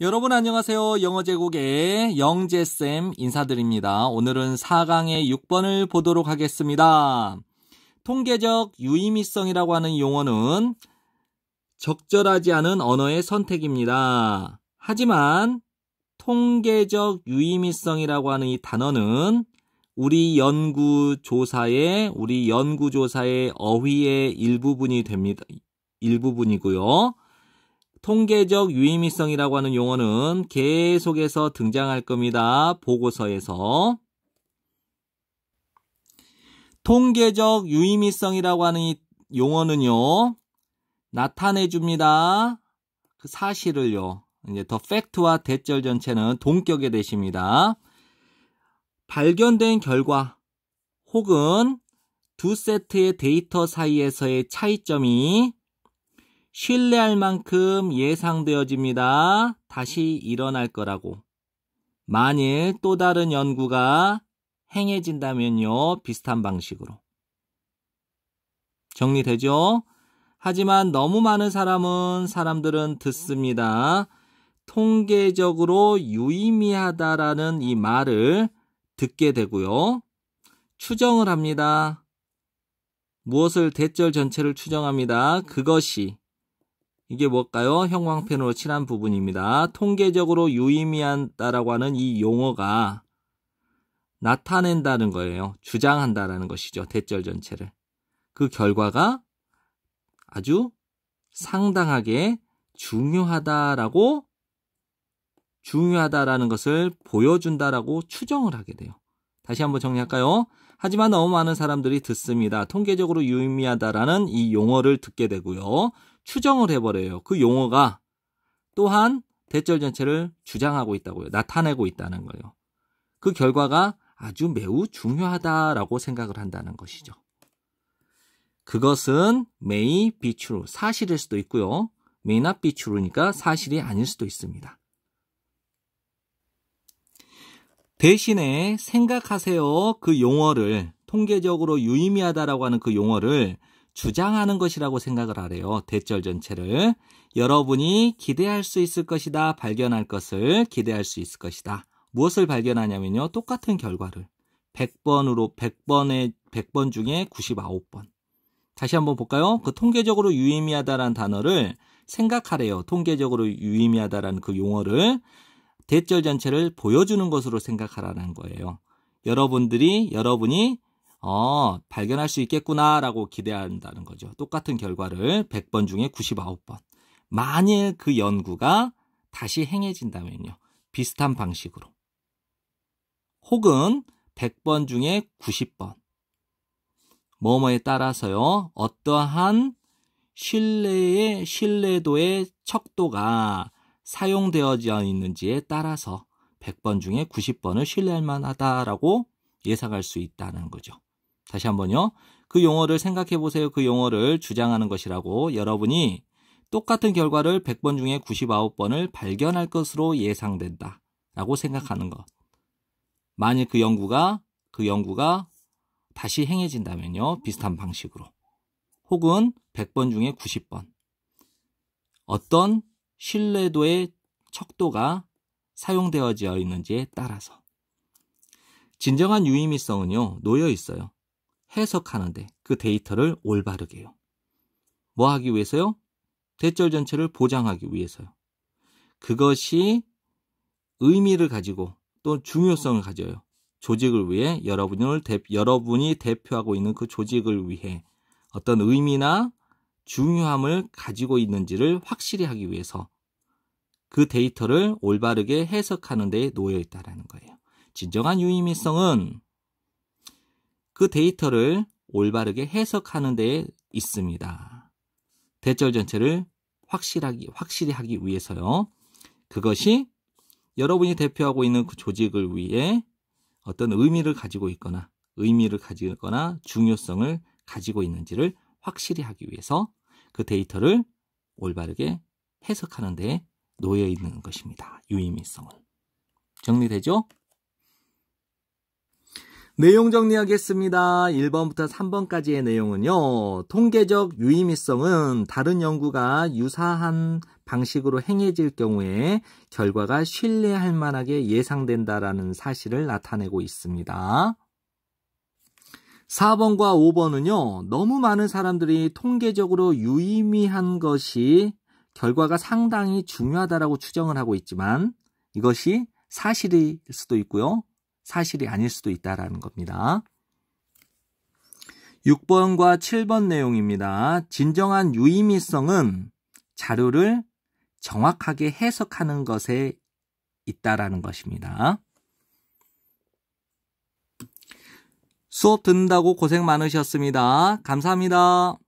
여러분 안녕하세요. 영어 제국의 영재쌤 인사드립니다. 오늘은 4강의 6번을 보도록 하겠습니다. 통계적 유의미성이라고 하는 용어는 적절하지 않은 언어의 선택입니다. 하지만 통계적 유의미성이라고 하는 이 단어는 우리 연구 조사의 우리 연구 조사의 어휘의 일부분이 됩니다. 일부분이고요. 통계적 유의미성이라고 하는 용어는 계속해서 등장할 겁니다. 보고서에서. 통계적 유의미성이라고 하는 이 용어는요. 나타내 줍니다. 그 사실을요. 이제 더 팩트와 대절 전체는 동격의 대시입니다. 발견된 결과 혹은 두 세트의 데이터 사이에서의 차이점이 신뢰할 만큼 예상되어집니다. 다시 일어날 거라고. 만일 또 다른 연구가 행해진다면요. 비슷한 방식으로. 정리되죠? 하지만 너무 많은 사람은 사람들은 듣습니다. 통계적으로 유의미하다라는 이 말을 듣게 되고요. 추정을 합니다. 무엇을 대절 전체를 추정합니다. 그것이 이게 뭘까요? 형광펜으로 칠한 부분입니다. 통계적으로 유의미한다라고 하는 이 용어가 나타낸다는 거예요. 주장한다라는 것이죠. 대절 전체를. 그 결과가 아주 상당하게 중요하다라고 중요하다라는 것을 보여준다라고 추정을 하게 돼요. 다시 한번 정리할까요? 하지만 너무 많은 사람들이 듣습니다. 통계적으로 유의미하다라는 이 용어를 듣게 되고요. 추정을 해버려요. 그 용어가 또한 대절 전체를 주장하고 있다고요. 나타내고 있다는 거예요. 그 결과가 아주 매우 중요하다라고 생각을 한다는 것이죠. 그것은 may be true, 사실일 수도 있고요. may not be true니까 사실이 아닐 수도 있습니다. 대신에 생각하세요. 그 용어를 통계적으로 유의미하다라고 하는 그 용어를 주장하는 것이라고 생각을 하래요. 대절 전체를. 여러분이 기대할 수 있을 것이다. 발견할 것을 기대할 수 있을 것이다. 무엇을 발견하냐면요. 똑같은 결과를. 100번으로, 100번에, 100번 중에 99번. 다시 한번 볼까요? 그 통계적으로 유의미하다라는 단어를 생각하래요. 통계적으로 유의미하다라는 그 용어를 대절 전체를 보여주는 것으로 생각하라는 거예요. 여러분들이, 여러분이 어, 발견할 수 있겠구나라고 기대한다는 거죠. 똑같은 결과를 100번 중에 99번. 만일 그 연구가 다시 행해진다면요. 비슷한 방식으로. 혹은 100번 중에 90번. 뭐뭐에 따라서요. 어떠한 신뢰의 신뢰도의 척도가 사용되어져 있는지에 따라서 100번 중에 90번을 신뢰할 만하다라고 예상할 수 있다는 거죠. 다시 한번요. 그 용어를 생각해 보세요. 그 용어를 주장하는 것이라고 여러분이 똑같은 결과를 100번 중에 99번을 발견할 것으로 예상된다. 라고 생각하는 것. 만약그 연구가, 그 연구가 다시 행해진다면요. 비슷한 방식으로. 혹은 100번 중에 90번. 어떤 신뢰도의 척도가 사용되어져 있는지에 따라서. 진정한 유의미성은요, 놓여 있어요. 해석하는데 그 데이터를 올바르게요. 뭐 하기 위해서요? 대절 전체를 보장하기 위해서요. 그것이 의미를 가지고 또 중요성을 가져요. 조직을 위해 여러분을 대, 여러분이 대표하고 있는 그 조직을 위해 어떤 의미나 중요함을 가지고 있는지를 확실히 하기 위해서 그 데이터를 올바르게 해석하는 데에 놓여 있다는 거예요. 진정한 유의미성은 그 데이터를 올바르게 해석하는 데에 있습니다. 대절 전체를 확실하게 확실히 하기 위해서요. 그것이 여러분이 대표하고 있는 그 조직을 위해 어떤 의미를 가지고 있거나 의미를 가지거나 고있 중요성을 가지고 있는지를 확실히 하기 위해서 그 데이터를 올바르게 해석하는 데 놓여 있는 것입니다. 유의미성을. 정리되죠? 내용 정리하겠습니다. 1번부터 3번까지의 내용은요. 통계적 유의미성은 다른 연구가 유사한 방식으로 행해질 경우에 결과가 신뢰할 만하게 예상된다라는 사실을 나타내고 있습니다. 4번과 5번은요, 너무 많은 사람들이 통계적으로 유의미한 것이 결과가 상당히 중요하다라고 추정을 하고 있지만 이것이 사실일 수도 있고요. 사실이 아닐 수도 있다라는 겁니다. 6번과 7번 내용입니다. 진정한 유의미성은 자료를 정확하게 해석하는 것에 있다라는 것입니다. 수업 듣는다고 고생 많으셨습니다. 감사합니다.